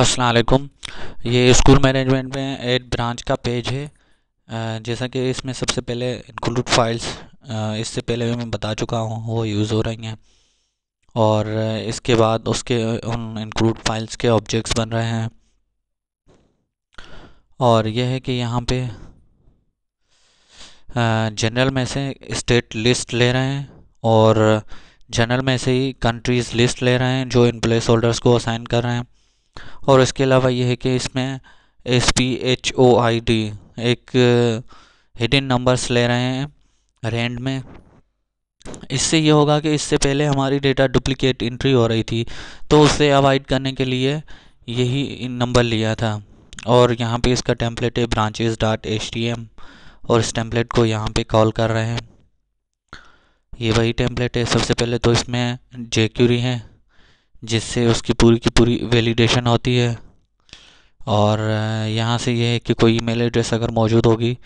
असलकुम ये school management में एड ब्रांच का पेज है जैसा कि इसमें सबसे पहले इंक्लूड फाइल्स इससे पहले मैं बता चुका हूँ वो यूज़ हो रही हैं और इसके बाद उसके उन इंक्लूड फाइल्स के ऑब्जेक्ट्स बन रहे हैं और यह है कि यहाँ पे जनरल में से स्टेट लिस्ट ले रहे हैं और जनरल में से ही कंट्रीज़ लिस्ट ले रहे हैं जो इन प्लेस होल्डर्स को असाइन कर रहे हैं और इसके अलावा ये है कि इसमें S P H O I D एक हिडन नंबर्स ले रहे हैं रेंड में इससे ये होगा कि इससे पहले हमारी डेटा डुप्लीकेट इंट्री हो रही थी तो उसे अवॉइड करने के लिए यही नंबर लिया था और यहाँ पे इसका टेम्पलेट है branches dot H T M और इस टेम्पलेट को यहाँ पे कॉल कर रहे हैं ये वही टेम्पलेट है सबसे पहले तो इसमें जे क्यूरी है जिससे उसकी पूरी की पूरी वैलिडेशन होती है और यहाँ से यह है कि कोई ईमेल एड्रेस अगर मौजूद होगी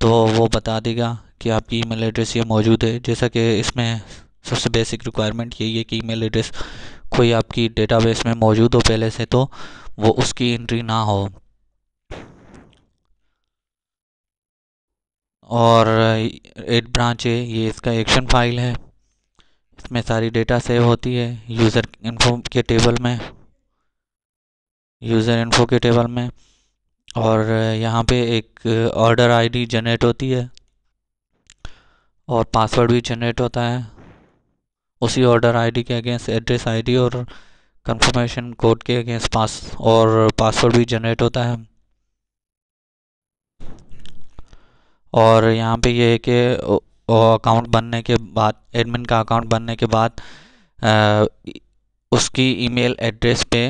तो वो बता देगा कि आपकी ईमेल एड्रेस ये मौजूद है जैसा कि इसमें सबसे बेसिक रिक्वायरमेंट यही है कि ईमेल एड्रेस कोई आपकी डेटाबेस में मौजूद हो पहले से तो वो उसकी एंट्री ना हो और एट ब्रांच है ये इसका एक्शन फाइल है इसमें सारी डेटा सेव होती है यूज़र इन्फो के टेबल में यूज़र इन्फो के टेबल में और यहाँ पे एक ऑर्डर आईडी जनरेट होती है और पासवर्ड भी जनरेट होता है उसी ऑर्डर आईडी के अगेंस्ट एड्रेस आईडी और कंफर्मेशन कोड के अगेंस्ट पास और पासवर्ड भी जनरेट होता है और यहाँ पे ये यह है कि और अकाउंट बनने के बाद एडमिन का अकाउंट बनने के बाद आ, उसकी ईमेल एड्रेस पे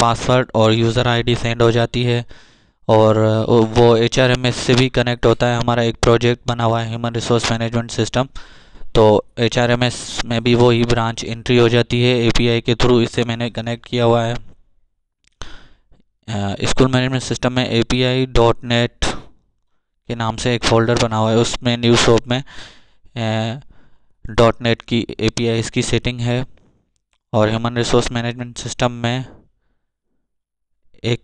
पासवर्ड और यूज़र आईडी सेंड हो जाती है और वो एच से भी कनेक्ट होता है हमारा एक प्रोजेक्ट बना हुआ है ह्यूमन रिसोर्स मैनेजमेंट सिस्टम तो एच में भी वो ही ब्रांच एंट्री हो जाती है आई के थ्रू इससे मैंने कनेक्ट किया हुआ है स्कूल मैनेजमेंट सिस्टम में ए के नाम से एक फ़ोल्डर बना हुआ है उसमें न्यू शॉप में डॉट नेट की ए की सेटिंग है और ह्यूमन रिसोर्स मैनेजमेंट सिस्टम में एक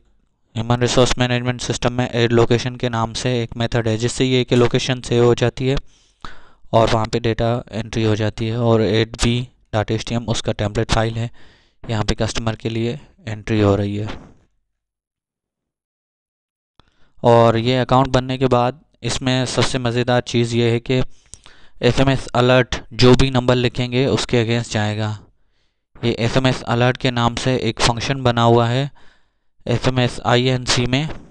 ह्यूमन रिसोर्स मैनेजमेंट सिस्टम में एड लोकेशन के नाम से एक मेथड है जिससे ये कि लोकेशन सेव हो जाती है और वहाँ पे डेटा एंट्री हो जाती है और एड बी डाट एस उसका टेम्पलेट फाइल है यहाँ पे कस्टमर के लिए एंट्री हो रही है और ये अकाउंट बनने के बाद इसमें सबसे मज़ेदार चीज़ ये है कि एसएमएस अलर्ट जो भी नंबर लिखेंगे उसके अगेंस्ट जाएगा ये एसएमएस अलर्ट के नाम से एक फंक्शन बना हुआ है एसएमएस आईएनसी में